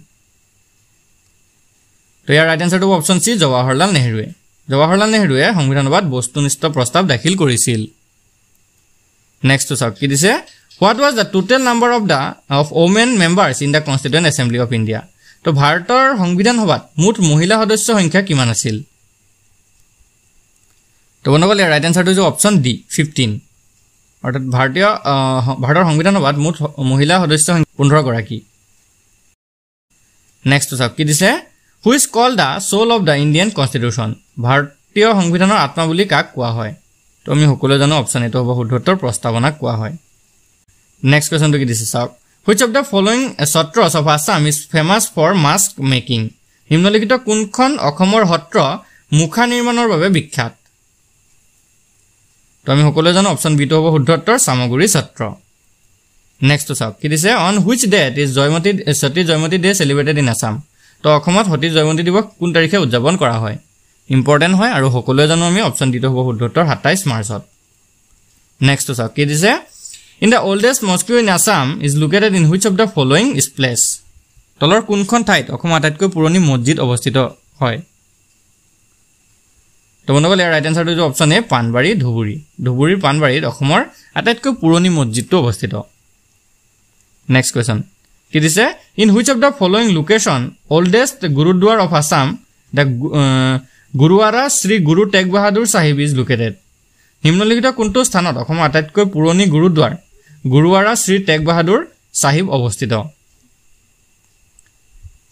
তো ইয়াৰ ৰাইট এনচাৰটো অপশ্যন চি জৱাহৰলাল নেহৰুৱে জৱাহৰলাল নেহৰুৱে সংবিধান সভাত বস্তুনিষ্ঠ প্ৰস্তাৱ দাখিল কৰিছিল নেক্সটটো চাওক কি দিছে what was the total number of the of women members in the constituent assembly of India তো ভাৰতৰ সংবিধান সভাত মুঠ মহিলা সদস্য সংখ্যা কিমান আছিল তো বন্ধুসকল ৰাইট এনচাৰটো হৈছে অপশ্যন ডি ফিফটিন অৰ্থাৎ ভাৰতীয় ভাৰতৰ সংবিধান সভাত মুঠ মহিলা সদস্য পোন্ধৰগৰাকী নেক্সট চাওক কি দিছে who's call the soul of the Indian constitution ভাৰতীয় সংবিধানৰ আত্মা বুলি কাক কোৱা হয় তো আমি সকলোৱে জানো অপশ্যন এইটো হ'ব শুদ্ধত্তৰ প্ৰস্তাৱনাক কোৱা হয় নেক্সট কুৱেশ্যনটো কি দিছে চাওক which of the following sattra of Assam is famous for mask making নিম্নলিখিত কোনখন অসমৰ সত্ৰ মুখা নিৰ্মাণৰ বাবে বিখ্যাত তো আমি সকলোৱে জানো অপশ্যন বিটো হ'ব শুদ্ধত্বৰ চামগুৰি ছাত্ৰ নেক্সটটো চাওক কি দিছে on which date is Joymoti Sati Joymoti day celebrated in Assam তো অসমত সতী জয়মতী দিৱস কোন তাৰিখে উদযাপন কৰা হয় ইম্পৰ্টেণ্ট হয় আৰু সকলোৱে জানো আমি অপশ্যন দিটো হ'ব শুদ্ধত্বৰ সাতাইছ মাৰ্চত নেক্সটটো চাওক কি দিছে in the oldest mosque in Assam is located in which of the following is place তলৰ কোনখন ঠাইত অসমৰ আটাইতকৈ পুৰণি মছজিদ অৱস্থিত হয় তো বন্ধুসকল ইয়াৰ ৰাইট এনচাৰটো অপশ্যন এ পানবাৰী ধুবুৰী ধুবুৰীৰ পানবাৰীত অসমৰ আটাইতকৈ পুৰণি মছজিদটো অৱস্থিত নেক্সট কুৱেশ্যন কি দিছে in which of the following location oldest gurdwara of Assam the Gurdwara Shri Guru Tegh Bahadur Sahib is located নিম্নলিখিত কোনটো স্থানত অসমৰ আটাইতকৈ পুৰণি গুৰুদ্বাৰ গুৰুৱাৰা শ্ৰী টেগ বাহাদুৰ চাহিব অৱস্থিত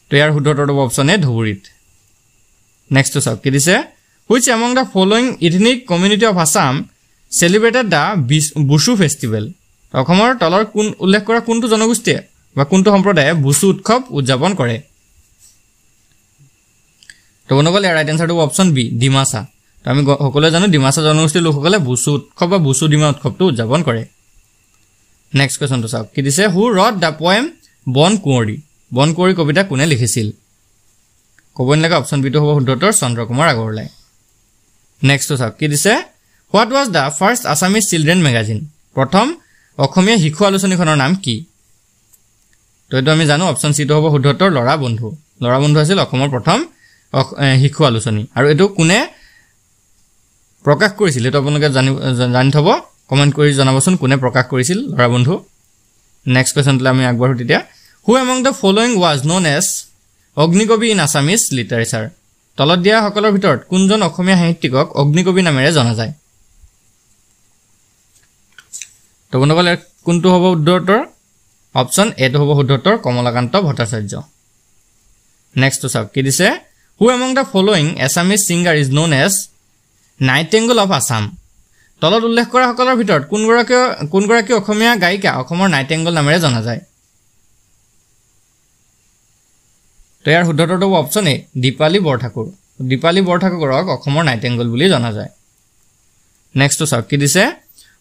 তো ইয়াৰ শুদ্ধ অপশ্যন এ ধুবুৰীত নেক্সটটো চাওক কি দিছে which among the following ethnic community of Assam celebrated the Busu festival অসমৰ তলৰ কোন উল্লেখ কৰা কোনটো জনগোষ্ঠীয়ে বা কোনটো সম্প্ৰদায়ে বুচু উৎসৱ উদযাপন কৰে তো বনবল ইয়াৰ ৰাইট এনচাৰটো অপশ্যন বি ডিমাচা তো আমি সকলোৱে জানো ডিমাচা জনগোষ্ঠীৰ লোকসকলে বুচু উৎসৱ বা বুচু ডিমা উৎসৱটো উদযাপন কৰে নেক্সট কুৱেশ্যনটো চাওক কি দিছে হু ৰদ দ্য পয়েম বন কুঁৱৰী বন কুঁৱৰী কবিতা কোনে লিখিছিল ক'ব নালাগে অপশ্যন বিটো হ'ব চন্দ্ৰ কুমাৰ আগৰৱালাই নেক্সটটো চাওক কি দিছে what was the first Assamese children magazine প্ৰথম অসমীয়া শিশু আলোচনীখনৰ নাম কি তো এইটো আমি জানো অপশ্যন চিটো হ'ব শুদ্ধত্তৰ ল'ৰা বন্ধু ল'ৰা বন্ধু আছিল অসমৰ প্ৰথম শিশু আলোচনী আৰু এইটো কোনে প্ৰকাশ কৰিছিল এইটো আপোনালোকে জানিব জানি থ'ব কমেণ্ট কৰি জনাবচোন কোনে প্ৰকাশ কৰিছিল ল'ৰা বন্ধু নেক্সট কুৱেশ্যনটোলৈ আমি আগবাঢ়ো তেতিয়া who among the following was known as Agnikabi in Assamese literature তলত দিয়াসকলৰ ভিতৰত কোনজন অসমীয়া সাহিত্যিকক অগ্নিকবি নামেৰে জনা যায় তপোনসকলে কোনটো হ'ব উত্তৰ অপশ্যন এটো হ'ব শুদ্ধত্তৰ কমলাকান্ত ভট্টাচাৰ্য নেক্সট চাওক কি দিছে who among the following Assamese singer is known as nightingale of Assam তলত উল্লেখ কৰাসকলৰ ভিতৰত কোনগৰাকী কোনগৰাকী অসমীয়া গায়িকা অসমৰ নাইটেংগল নামেৰে জনা যায় তো ইয়াৰ শুদ্ধতৰটো অপশ্যন এই দীপালী বৰঠাকুৰ দীপালী বৰঠাকুৰক অসমৰ নাইটেংগল বুলি জনা যায় নেক্সটটো চাওক কি দিছে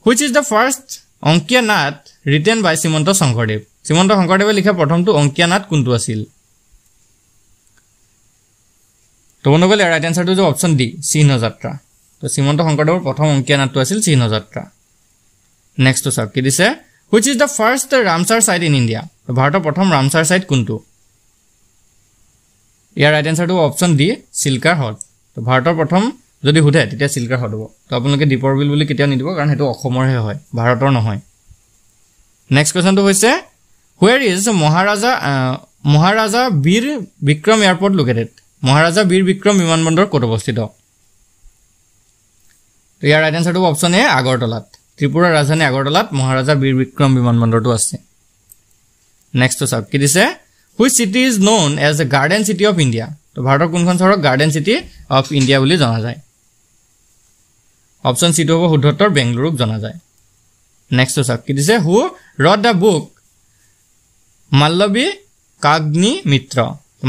which is the first Ankiya Naat written by Srimanta Sankardev Srimanta শংকৰদেৱে লিখা প্ৰথমটো অংকীয়া নাট কোনটো আছিল তো বন্ধুসকল ইয়াৰ ৰাইট এনচাৰটো যে অপশ্যন ডি চিহ্নযাত্ৰা তো শ্ৰীমন্ত শংকৰদেৱৰ প্ৰথম অংকীয়া নাটটো আছিল চিহ্নযাত্ৰা নেক্সটটো চাওক কি দিছে which is the first Ramsar site in India ভাৰতৰ প্ৰথম ৰামচাৰ ছাইট কোনটো ইয়াৰ ৰাইট এনচাৰটো অপশ্যন ডি চিল্কাৰ হ্ৰদ তো ভাৰতৰ প্ৰথম যদি সোধে তেতিয়া চিল্কাৰ হ্ৰদ হ'ব তো আপোনালোকে দীপৰ বিল বুলি কেতিয়াও নিদিব কাৰণ সেইটো অসমৰহে হয় ভাৰতৰ নহয় নেক্সট কুৱেশ্যনটো হৈছে where is Maharaja Maharaja Bir Bikram airport located Maharaja Bir Bikram বিমানবন্দৰ ক'ত অৱস্থিত ইয়াৰ ৰাইট এনচাৰটো অপশ্যন এ আগৰতলাত ত্ৰিপুৰাৰ ৰাজধানী আগৰতলাত মহাৰাজা বীৰ বিক্ৰম বিমানবন্দৰটো আছে নেক্সটটো চাওক কি দিছে which city is known as a garden city of India তো ভাৰতৰ কোনখন চহৰক গাৰ্ডেন চিটি অফ ইণ্ডিয়া বুলি জনা যায় অপশ্যন চিটো হ'ব শুদ্ধত্তৰ বেংগলুৰুক জনা যায় নেক্সট চাওক কি দিছে হু ৰদ দ্য বুক মাল্লৱী কাগ্নি মিত্ৰ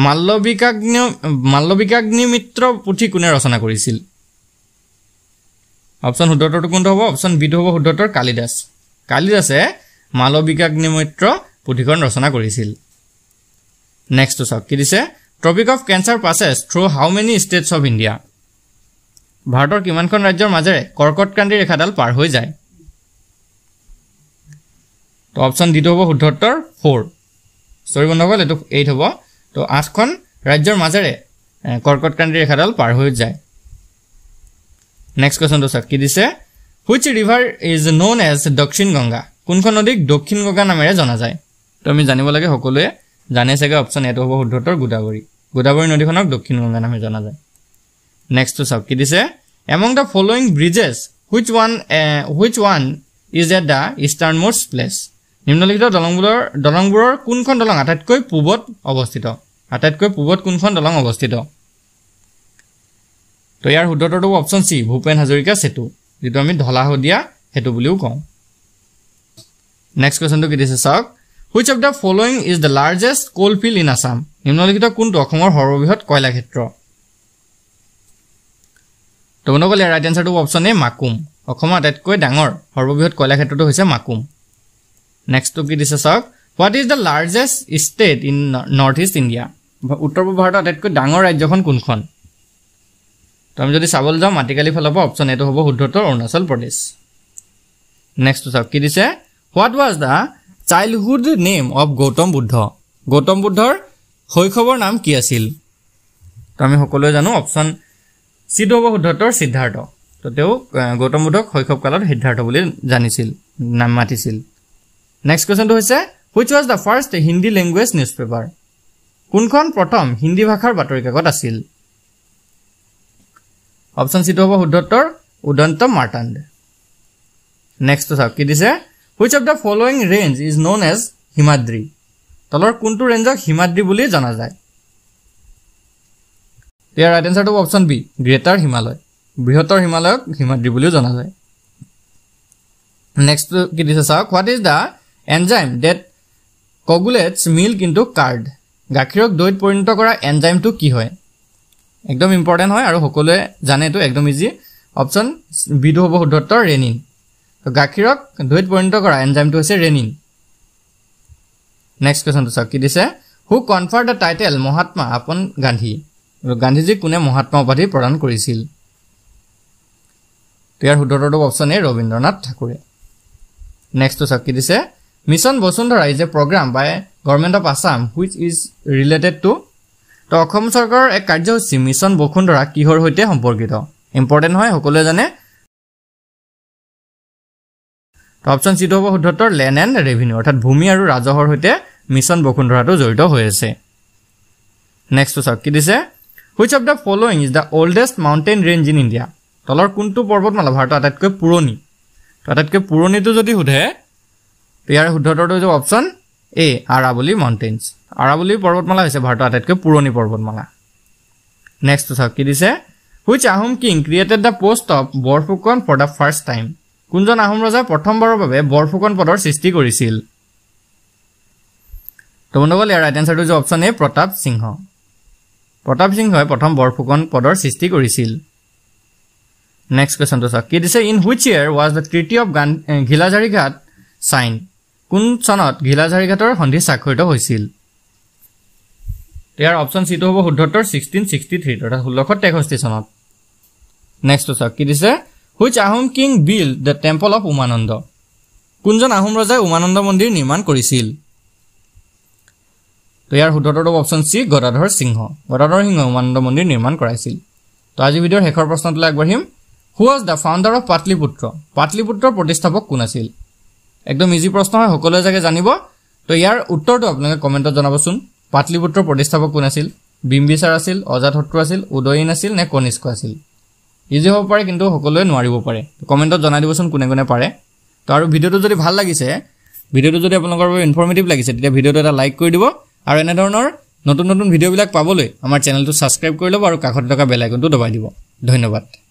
মাল্লৱিকাগ্নি মাল্লৱিকাগ্নি মিত্ৰ পুথি কোনে ৰচনা কৰিছিল অপশ্যন শুদ্ধত্তৰটো কোনটো হ'ব অপশ্যন বিটো হ'ব শুদ্ধত্তৰ কালিদাস কালিদাসে মালৱিকাগ্নি মিত্ৰ পুথিখন ৰচনা কৰিছিল নেক্সট চাওক কি দিছে tropic of cancer passes through how many states of India ভাৰতৰ কিমানখন ৰাজ্যৰ মাজেৰে কৰ্কটক্ৰান্তি ৰেখাডাল পাৰ হৈ যায় তো অপশ্যন ডিটো হ'ব শুদ্ধত্তৰ ফ'ৰ চৰি বন্ধুসকল এইটো এইট হ'ব তো আঠখন ৰাজ্যৰ মাজেৰে কৰ্কটক্ৰান্তি ৰেখাডাল পাৰ হৈ যায় নেক্সট কুৱেশ্যনটো চাওক কি দিছে which river is known as Dakshin Ganga কোনখন নদীক দক্ষিণ গংগা নামেৰে জনা যায় তো আমি জানিব লাগে সকলোৱে জানে চাগে অপশ্যন এটো হ'ব শুদ্ধত্তৰ গোদাৱৰী গোদাৱৰী নদীখনক দক্ষিণ গংগা নামে জনা যায় নেক্সটটো চাওক কি দিছে among the following bridges which one which one is at the eastern most place নিম্নলিখিত দলংবোৰৰ দলংবোৰৰ কোনখন দলং আটাইতকৈ পূবত অৱস্থিত আটাইতকৈ পূবত কোনখন দলং অৱস্থিত তো ইয়াৰ শুদ্ধত্তৰটো অপশ্যন চি ভূপেন হাজৰিকা চেতু যিটো আমি ঢলা শদিয়া সেতু বুলিও কওঁ নেক্সট কুৱেশ্যনটো কি দিছে চাওক Which of the following is the largest coal field in Assam? নিম্নলিখিত কোনটো অসমৰ সৰ্ববৃহৎ কয়লা ক্ষেত্ৰ তোমালোকৰ ইয়াৰ ৰাইট এনচাৰটো অপশ্যন এ মাকুম অসমৰ আটাইতকৈ ডাঙৰ সৰ্ববৃহৎ কয়লা ক্ষেত্ৰটো হৈছে মাকুম নেক্সটটো কি দিছে চাওক what is the largest state in north east India উত্তৰ পূব ভাৰতৰ আটাইতকৈ ডাঙৰ ৰাজ্যখন কোনখন তুমি যদি চাবলৈ যাওঁ মাটিকালিৰ ফালৰ পৰা অপশ্যন এইটো হ'ব শুদ্ধত্তৰ অৰুণাচল প্ৰদেশ নেক্সটটো চাওক কি দিছে what was the childhood name of Gautam Buddha Gautam বুদ্ধৰ শৈশৱৰ নাম কি আছিল তো আমি সকলোৱে জানো অপশ্যন চিদ্ধ হ'ব সুদ্ধাৰ্থৰ সিদ্ধাৰ্থ তো তেওঁ গৌতম বুদ্ধক শৈশৱ কালত সিদ্ধাৰ্থ বুলি জানিছিল নাম মাতিছিল নেক্সট কুৱেশ্যনটো হৈছে which was the first Hindi language newspaper কোনখন প্ৰথম হিন্দী ভাষাৰ বাতৰি কাকত আছিল অপশ্যন চিটো হ'ব শুদ্ধত্তৰ উদন্ত মাৰ্টাণ্ড নেক্সটটো চাওক কি দিছে which of the following range is known as himadri talor kuntu range of himadri buli jana jay there right answer to option b greater himalaya brihotar himalayak himadri buli jana jay next ki dise sa what is the enzyme that coagulates milk into curd gakhirok doit porinito kara enzyme tu ki hoy ekdom important hoy aru hokole jane tu ekdom easy option b do hobo uttor renin তো গাখীরক দৈত পরিণত করা এনজাইমটি হয়েছে রেনিন নেক্সট কুয়েশনটি চাক কি দিছে who confer the title Mahatma upon Gandhi গান্ধীজীক কোনে মহাত্মা উপাধি প্রদান করেছিল ইয়ার সুদ্রতরটো অপশন এ রবীন্দ্রনাথ ঠাকুরে নেক্সট চাক কি দিছে mission Basundhara is a program by government of Assam which is related to তো অসম চৰকাৰৰ এক কাৰ্যসূচী মিছন বসুন্ধৰা কিহৰ সৈতে সম্পৰ্কিত ইম্পৰ্টেণ্ট হয় সকলোৱে জানে অপশ্যন চিটো হ'ব শুদ্ধ উত্তৰ লেণ্ড এণ্ড ৰেভিনিউ অৰ্থাৎ ভূমি আৰু ৰাজহৰ সৈতে মিছন বসুন্ধৰাটো জড়িত হৈ আছে নেক্সটটো চাওক কি দিছে which of the following is the oldest mountain range in India তলৰ কোনটো পৰ্বতমালা ভাৰতৰ আটাইতকৈ পুৰণি আটাইতকৈ পুৰণিটো যদি সোধে ইয়াৰ শুদ্ধ উত্তৰটো হৈছে অপশ্যন এ আৰাৱলী মাউণ্টেইনছ আৰাৱলী পৰ্বতমালা হৈছে ভাৰতৰ আটাইতকৈ পুৰণি পৰ্বতমালা নেক্সটটো চাওক কি দিছে which Ahom king created the post of Borphukan for the first time কোনজন আহোম ৰজাই প্ৰথমবাৰৰ বাবে বৰফুকন পদৰ সৃষ্টি কৰিছিল তো বন্ধুসকল ইয়াৰ ৰাইট এনচাৰটো যে অপশ্যন এ প্ৰতাপ সিংহ প্ৰতাপ সিংহই প্ৰথম বৰফুকন পদৰ সৃষ্টি কৰিছিল নেক্সট কুৱেশ্যনটো চাওক কি দিছে in which year was the treaty of Ghilajhari Ghat sign কোন চনত ঘিলাঝাৰী ঘাটৰ সন্ধি স্বাক্ষৰিত হৈছিল ইয়াৰ অপশ্যন চিটো হ'ব শুদ্ধত্তৰ ছিক্সটিন ছিক্সটি থ্ৰীত অৰ্থাৎ ষোল্লশ তেষষ্ঠি চনত নেক্সটটো চাওক কি দিছে which Ahom king build the temple of Umananda কোনজন আহোম ৰজাই উমানন্দ মন্দিৰ নিৰ্মাণ কৰিছিল তো ইয়াৰ সোধৰটো অপশ্যন চি গদাধৰ সিংহ গদাধৰ সিংহ উমানন্দ মন্দিৰ নিৰ্মাণ কৰাইছিল তো আজি ভিডিঅ'ৰ শেষৰ প্ৰশ্নটোলৈ আগবাঢ়িম who was the founder of Pataliputra পাটলিপুত্ৰৰ প্ৰতিষ্ঠাপক কোন আছিল একদম ইজি প্ৰশ্ন হয় সকলোৱে জাগে জানিব তো ইয়াৰ উত্তৰটো আপোনালোকে কমেণ্টত জনাবচোন পাটলিপুত্ৰৰ প্ৰতিষ্ঠাপক কোন আছিল বিম্বিচাৰ আছিল অজাতশত্ৰু আছিল উদয়ীন আছিল নে কনিষ্ক আছিল ইজি হ'ব পাৰে কিন্তু সকলোৱে নোৱাৰিব পাৰে কমেণ্টত জনাই দিবচোন কোনে কোনে পাৰে তো আৰু ভিডিঅ'টো যদি ভাল লাগিছে ভিডিঅ'টো যদি আপোনালোকৰ বাবে ইনফৰ্মেটিভ লাগিছে তেতিয়া ভিডিঅ'টো এটা লাইক কৰি দিব আৰু এনেধৰণৰ নতুন নতুন ভিডিঅ'বিলাক পাবলৈ আমাৰ চেনেলটো ছাবস্ক্ৰাইব কৰি ল'ব আৰু কাষতে থকা বেল দবাই দিব ধন্যবাদ